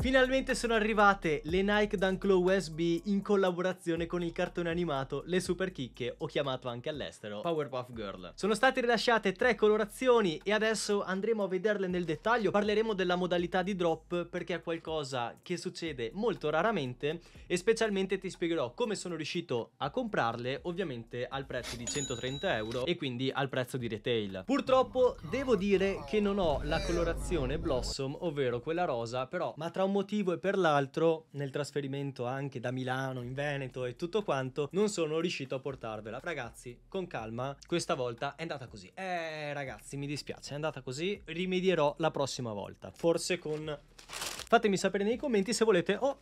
Finalmente sono arrivate le Nike Dunk Low USB in collaborazione con il cartone animato Le Super Chicche, o chiamato anche all'estero Powerpuff Girl. Sono state rilasciate tre colorazioni e adesso andremo a vederle nel dettaglio, parleremo della modalità di drop perché è qualcosa che succede molto raramente e specialmente ti spiegherò come sono riuscito a comprarle, ovviamente al prezzo di 130 euro e quindi al prezzo di retail. Purtroppo devo dire che non ho la colorazione Blossom, ovvero quella rosa, però ma tra un un motivo e per l'altro, nel trasferimento anche da Milano in Veneto e tutto quanto, non sono riuscito a portarvela. Ragazzi, con calma, questa volta è andata così. Eh, ragazzi, mi dispiace, è andata così. Rimedierò la prossima volta. Forse con... Fatemi sapere nei commenti se volete... Oh!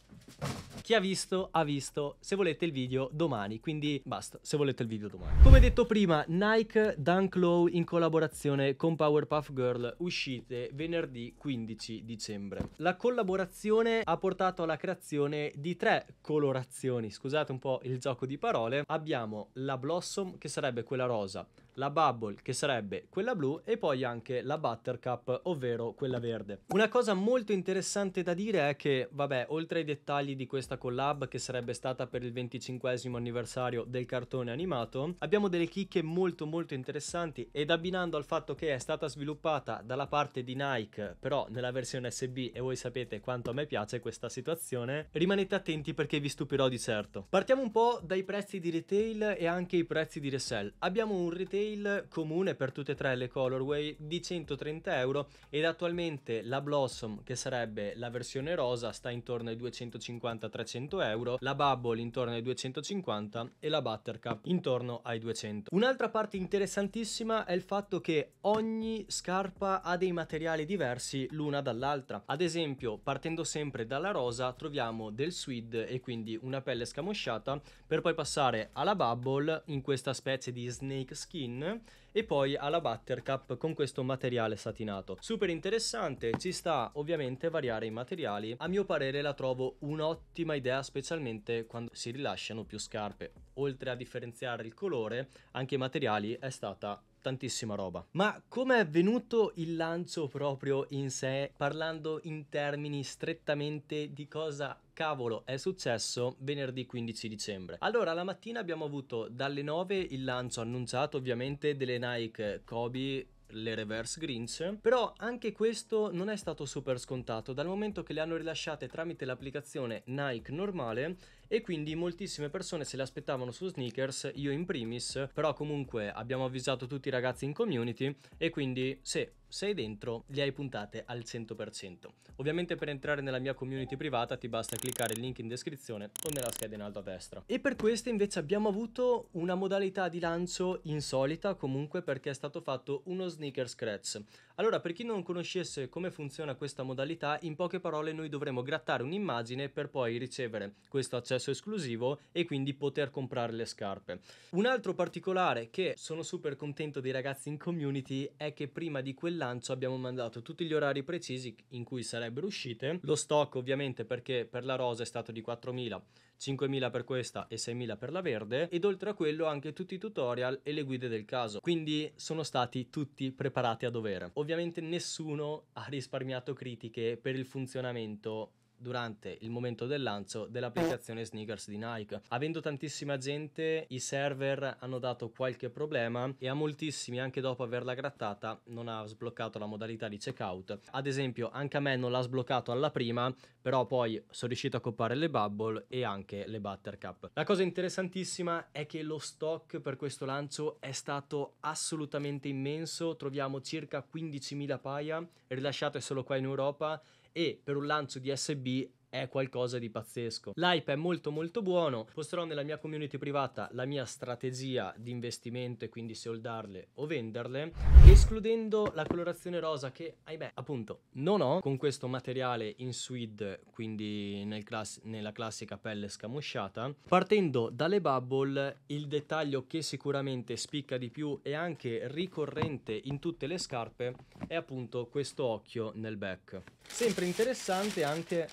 Chi ha visto, ha visto. Se volete il video, domani. Quindi basta, se volete il video domani. Come detto prima, Nike Dunk Low in collaborazione con Powerpuff Girl uscite venerdì 15 dicembre. La collaborazione ha portato alla creazione di tre colorazioni. Scusate un po' il gioco di parole. Abbiamo la Blossom, che sarebbe quella rosa, la Bubble che sarebbe quella blu e poi anche la Buttercup ovvero quella verde. Una cosa molto interessante da dire è che vabbè oltre ai dettagli di questa collab che sarebbe stata per il 25 anniversario del cartone animato abbiamo delle chicche molto molto interessanti ed abbinando al fatto che è stata sviluppata dalla parte di Nike però nella versione SB e voi sapete quanto a me piace questa situazione rimanete attenti perché vi stupirò di certo. Partiamo un po' dai prezzi di retail e anche i prezzi di resell. Abbiamo un retail retail comune per tutte e tre le colorway di 130 euro ed attualmente la Blossom che sarebbe la versione rosa sta intorno ai 250-300 euro, la Bubble intorno ai 250 e la Buttercup intorno ai 200. Un'altra parte interessantissima è il fatto che ogni scarpa ha dei materiali diversi l'una dall'altra. Ad esempio partendo sempre dalla rosa troviamo del suede e quindi una pelle scamosciata per poi passare alla Bubble in questa specie di snake skin gin e poi alla buttercup con questo materiale satinato. Super interessante, ci sta ovviamente variare i materiali. A mio parere la trovo un'ottima idea specialmente quando si rilasciano più scarpe. Oltre a differenziare il colore, anche i materiali è stata tantissima roba. Ma come è venuto il lancio proprio in sé, parlando in termini strettamente di cosa cavolo è successo venerdì 15 dicembre. Allora, la mattina abbiamo avuto dalle 9 il lancio annunciato ovviamente delle Nike Kobe le reverse grinch però anche questo non è stato super scontato dal momento che le hanno rilasciate tramite l'applicazione Nike normale e quindi moltissime persone se le aspettavano su sneakers io in primis però comunque abbiamo avvisato tutti i ragazzi in community e quindi se sei dentro, le hai puntate al 100%. Ovviamente per entrare nella mia community privata ti basta cliccare il link in descrizione o nella scheda in alto a destra. E per queste invece abbiamo avuto una modalità di lancio insolita comunque perché è stato fatto uno sneaker scratch. Allora per chi non conoscesse come funziona questa modalità, in poche parole noi dovremo grattare un'immagine per poi ricevere questo accesso esclusivo e quindi poter comprare le scarpe. Un altro particolare che sono super contento dei ragazzi in community è che prima di quell'anno bilancio abbiamo mandato tutti gli orari precisi in cui sarebbero uscite, lo stock ovviamente perché per la rosa è stato di 4.000, 5.000 per questa e 6.000 per la verde ed oltre a quello anche tutti i tutorial e le guide del caso, quindi sono stati tutti preparati a dovere. Ovviamente nessuno ha risparmiato critiche per il funzionamento durante il momento del lancio dell'applicazione sneakers di Nike. Avendo tantissima gente, i server hanno dato qualche problema e a moltissimi, anche dopo averla grattata, non ha sbloccato la modalità di checkout. Ad esempio, anche a me non l'ha sbloccato alla prima, però poi sono riuscito a coppare le bubble e anche le buttercup. La cosa interessantissima è che lo stock per questo lancio è stato assolutamente immenso, troviamo circa 15.000 paia rilasciate solo qua in Europa e per un lancio di SB è qualcosa di pazzesco. L'hype è molto molto buono, posterò nella mia community privata la mia strategia di investimento e quindi se holdarle o venderle, escludendo la colorazione rosa che, ahimè, appunto non ho con questo materiale in suede, quindi nel class nella classica pelle scamosciata. Partendo dalle bubble, il dettaglio che sicuramente spicca di più e anche ricorrente in tutte le scarpe è appunto questo occhio nel back. Sempre interessante anche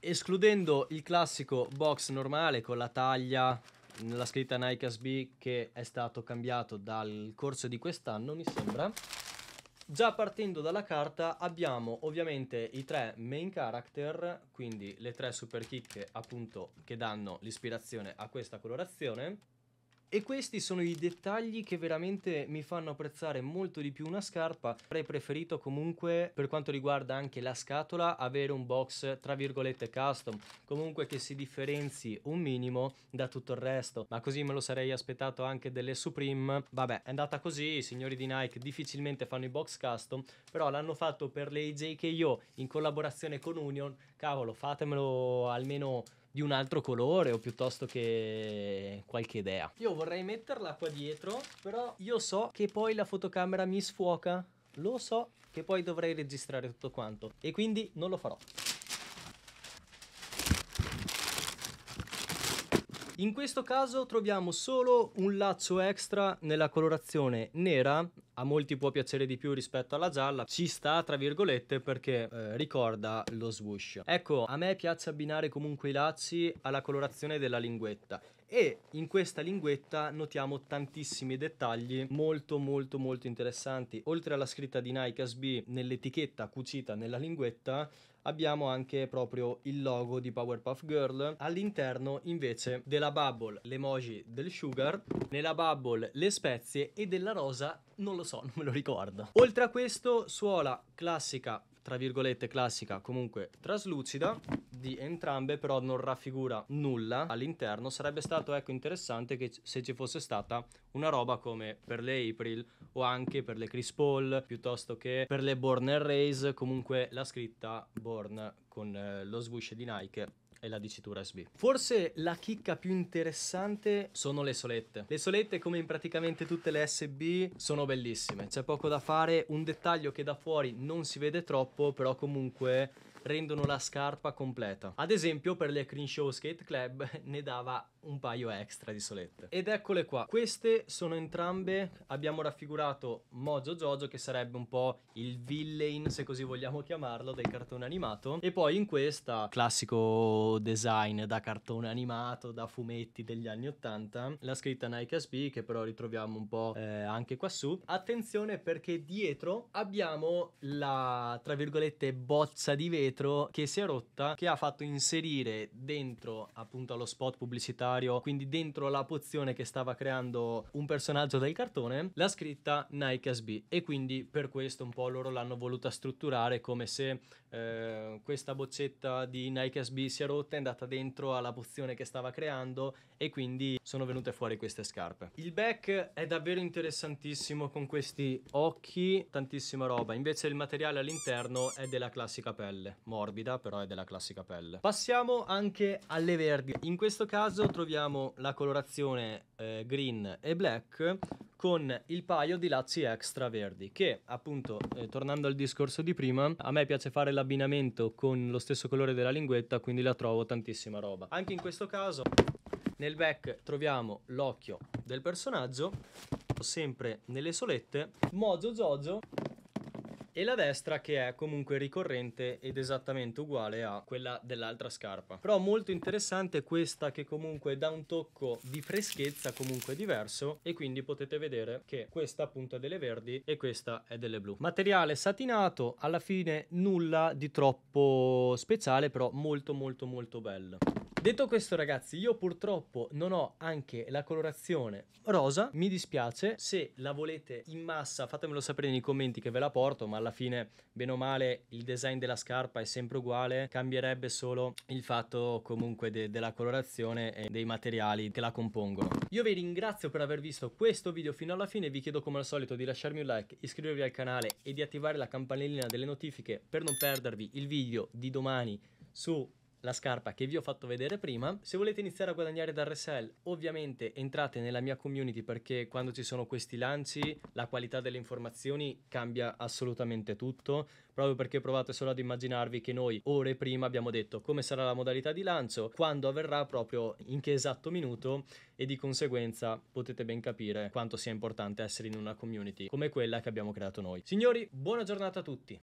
Escludendo il classico box normale con la taglia la scritta Nike SB che è stato cambiato dal corso di quest'anno mi sembra Già partendo dalla carta abbiamo ovviamente i tre main character, quindi le tre super chicche appunto che danno l'ispirazione a questa colorazione. E questi sono i dettagli che veramente mi fanno apprezzare molto di più una scarpa. Avrei preferito comunque, per quanto riguarda anche la scatola, avere un box tra virgolette custom, comunque che si differenzi un minimo da tutto il resto. Ma così me lo sarei aspettato anche delle Supreme. Vabbè, è andata così, i signori di Nike difficilmente fanno i box custom, però l'hanno fatto per le io, in collaborazione con Union. Cavolo, fatemelo almeno di un altro colore o piuttosto che qualche idea. Io vorrei metterla qua dietro, però io so che poi la fotocamera mi sfuoca. Lo so che poi dovrei registrare tutto quanto e quindi non lo farò. In questo caso troviamo solo un laccio extra nella colorazione nera, a molti può piacere di più rispetto alla gialla, ci sta tra virgolette perché eh, ricorda lo swoosh. Ecco, a me piace abbinare comunque i lacci alla colorazione della linguetta e in questa linguetta notiamo tantissimi dettagli molto molto molto interessanti. Oltre alla scritta di Nike SB nell'etichetta cucita nella linguetta abbiamo anche proprio il logo di Powerpuff Girl all'interno invece della bubble l'emoji del sugar nella bubble le spezie e della rosa non lo so non me lo ricordo oltre a questo suola classica tra virgolette classica comunque traslucida di entrambe però non raffigura nulla all'interno sarebbe stato ecco interessante che se ci fosse stata una roba come per le April o anche per le Chris Paul piuttosto che per le Born and Raise comunque la scritta Born con eh, lo swoosh di Nike e la dicitura SB. Forse la chicca più interessante sono le solette. Le solette, come in praticamente tutte le SB, sono bellissime. C'è poco da fare. Un dettaglio che da fuori non si vede troppo, però comunque rendono la scarpa completa. Ad esempio per le Crenshaw Skate Club ne dava un paio extra di solette. Ed eccole qua, queste sono entrambe, abbiamo raffigurato Mojo Jojo che sarebbe un po' il villain se così vogliamo chiamarlo del cartone animato e poi in questa classico design da cartone animato, da fumetti degli anni 80, la scritta Nike SB che però ritroviamo un po' eh, anche quassù. Attenzione perché dietro abbiamo la tra virgolette bozza di vetro retro che si è rotta che ha fatto inserire dentro appunto allo spot pubblicitario, quindi dentro la pozione che stava creando un personaggio del cartone, la scritta Nike SB e quindi per questo un po' loro l'hanno voluta strutturare come se eh, questa boccetta di Nike SB si è rotta è andata dentro alla pozione che stava creando e quindi sono venute fuori queste scarpe. Il back è davvero interessantissimo con questi occhi, tantissima roba, invece il materiale all'interno è della classica pelle morbida, però è della classica pelle. Passiamo anche alle verdi. In questo caso troviamo la colorazione eh, green e black con il paio di lazzi extra verdi che appunto eh, tornando al discorso di prima a me piace fare l'abbinamento con lo stesso colore della linguetta quindi la trovo tantissima roba anche in questo caso nel back troviamo l'occhio del personaggio sempre nelle solette mozo zozo e la destra che è comunque ricorrente ed esattamente uguale a quella dell'altra scarpa. Però molto interessante questa che comunque dà un tocco di freschezza comunque diverso e quindi potete vedere che questa appunto è delle verdi e questa è delle blu. Materiale satinato, alla fine nulla di troppo speciale però molto molto molto bello. Detto questo ragazzi, io purtroppo non ho anche la colorazione rosa, mi dispiace, se la volete in massa fatemelo sapere nei commenti che ve la porto, ma alla fine bene o male il design della scarpa è sempre uguale, cambierebbe solo il fatto comunque de della colorazione e dei materiali che la compongono. Io vi ringrazio per aver visto questo video fino alla fine, vi chiedo come al solito di lasciarmi un like, iscrivervi al canale e di attivare la campanellina delle notifiche per non perdervi il video di domani su la scarpa che vi ho fatto vedere prima. Se volete iniziare a guadagnare dal resell, ovviamente entrate nella mia community perché quando ci sono questi lanci la qualità delle informazioni cambia assolutamente tutto, proprio perché provate solo ad immaginarvi che noi ore prima abbiamo detto come sarà la modalità di lancio, quando avverrà proprio in che esatto minuto e di conseguenza potete ben capire quanto sia importante essere in una community come quella che abbiamo creato noi. Signori, buona giornata a tutti.